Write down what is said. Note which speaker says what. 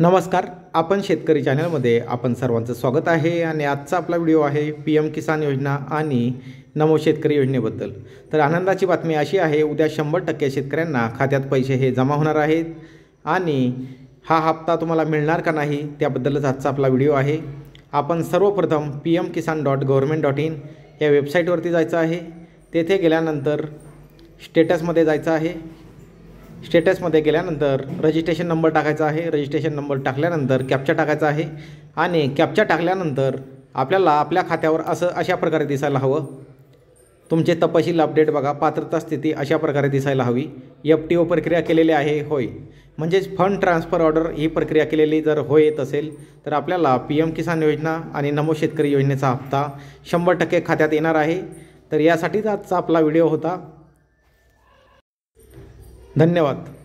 Speaker 1: नमस्कार आपण शेतकरी चॅनलमध्ये आपण सर्वांचं स्वागत आहे आणि आजचा आपला व्हिडिओ आहे पी एम किसान योजना आणि नमो शेतकरी योजनेबद्दल तर आनंदाची बातमी अशी आहे उद्या शंभर टक्के शेतकऱ्यांना खात्यात पैसे हे जमा होणार आहेत आणि हा हप्ता तुम्हाला मिळणार का नाही त्याबद्दलच आजचा आपला व्हिडिओ आहे आपण सर्वप्रथम P M Kisan dot government dot in या वेबसाईटवरती जायचं आहे तेथे गेल्यानंतर स्टेटसमध्ये जायचं आहे स्टेटसमध्ये गेल्यानंतर रजिस्ट्रेशन नंबर टाकायचा आहे रजिस्ट्रेशन नंबर टाकल्यानंतर कॅप्चा टाकायचा आहे आणि कॅप्चा टाकल्यानंतर आपल्याला आपल्या खात्यावर असं अशा प्रकारे दिसायला हवं तुमचे तपशील अपडेट बघा पात्रता स्थिती अशा प्रकारे दिसायला हवी एफ टी ओ प्रक्रिया केलेली आहे होय म्हणजेच फंड ट्रान्सफर ऑर्डर ही प्रक्रिया केलेली जर होय येत असेल तर आपल्याला पी एम किसान योजना आणि नमो शेतकरी योजनेचा हप्ता शंभर टक्के खात्यात येणार आहे तर यासाठीच आजचा आपला व्हिडिओ होता धन्यवाद